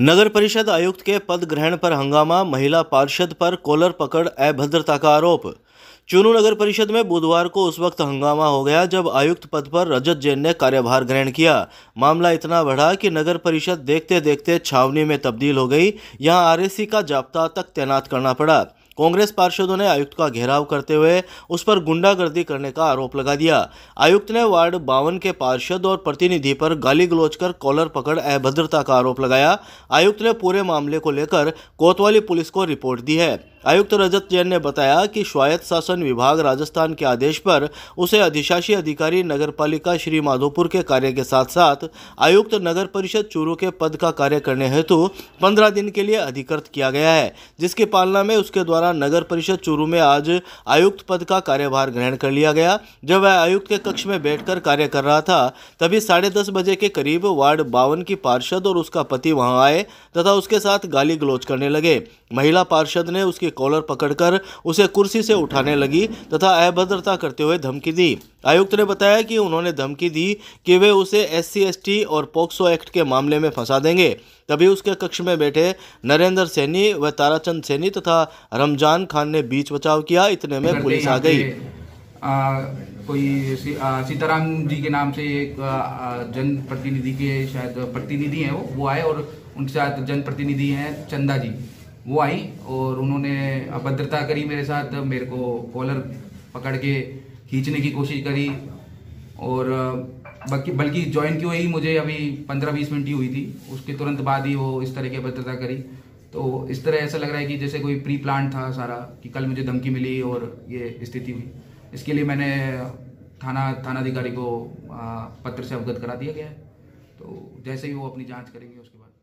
नगर परिषद आयुक्त के पद ग्रहण पर हंगामा महिला पार्षद पर कोलर पकड़ अभद्रता का आरोप चुनू नगर परिषद में बुधवार को उस वक्त हंगामा हो गया जब आयुक्त पद पर रजत जैन ने कार्यभार ग्रहण किया मामला इतना बढ़ा कि नगर परिषद देखते देखते छावनी में तब्दील हो गई यहां आरएसी का जाप्ता तक तैनात करना पड़ा कांग्रेस पार्षदों ने आयुक्त का घेराव करते हुए उस पर गुंडागर्दी करने का आरोप लगा दिया आयुक्त ने वार्ड बावन के पार्षद और प्रतिनिधि पर गाली गलोच कर कॉलर पकड़ अभद्रता का आरोप लगाया आयुक्त ने पूरे मामले को लेकर कोतवाली पुलिस को रिपोर्ट दी है आयुक्त रजत जैन ने बताया कि स्वायत्त शासन विभाग राजस्थान के आदेश पर उसे अधिशासी अधिकारी पालिका श्री माधोपुर के कार्य के साथ साथ आयुक्त नगर परिषद चूरू के पद का कार्य करने हेतु पंद्रह दिन के लिए अधिकृत किया गया है जिसकी पालना में उसके द्वारा नगर परिषद चूरू में आज आयुक्त पद का कार्यभार ग्रहण कर लिया गया जब वह आयुक्त के कक्ष में बैठकर कार्य कर रहा था तभी साढ़े दस बजे के करीब वार्ड बावन की पार्षद और उसका पति वहां आए तथा उसके साथ गाली गलोच करने लगे महिला पार्षद ने उसकी कॉलर पकड़कर उसे कुर्सी से उठाने लगी तथा अभद्रता करते हुए धमकी दी आयुक्त ने बताया कि उन्होंने धमकी दी कि वे उसे एस सी और पोक्सो एक्ट के मामले में फंसा देंगे तभी उसके कक्ष में बैठे नरेंद्र सैनी व ताराचंद सैनी तथा रमजान खान ने बीच बचाव किया इतने में पुलिस आ गई आ, कोई सीताराम जी के नाम से एक जनप्रतिनिधि के शायद प्रतिनिधि हैं वो वो आए और उनके साथ जनप्रतिनिधि हैं चंदा जी वो आई और उन्होंने अभद्रता करी मेरे साथ मेरे को कॉलर पकड़ के खींचने की कोशिश करी और बल्कि बल्कि ज्वाइन की हुई मुझे अभी पंद्रह बीस मिनट ही हुई थी उसके तुरंत बाद ही वो इस तरह की अभद्रता करी तो इस तरह ऐसा लग रहा है कि जैसे कोई प्री प्लान था सारा कि कल मुझे धमकी मिली और ये स्थिति हुई इसके लिए मैंने थाना थानाधिकारी को पत्र से अवगत करा दिया गया है तो जैसे ही वो अपनी जांच करेंगे उसके बाद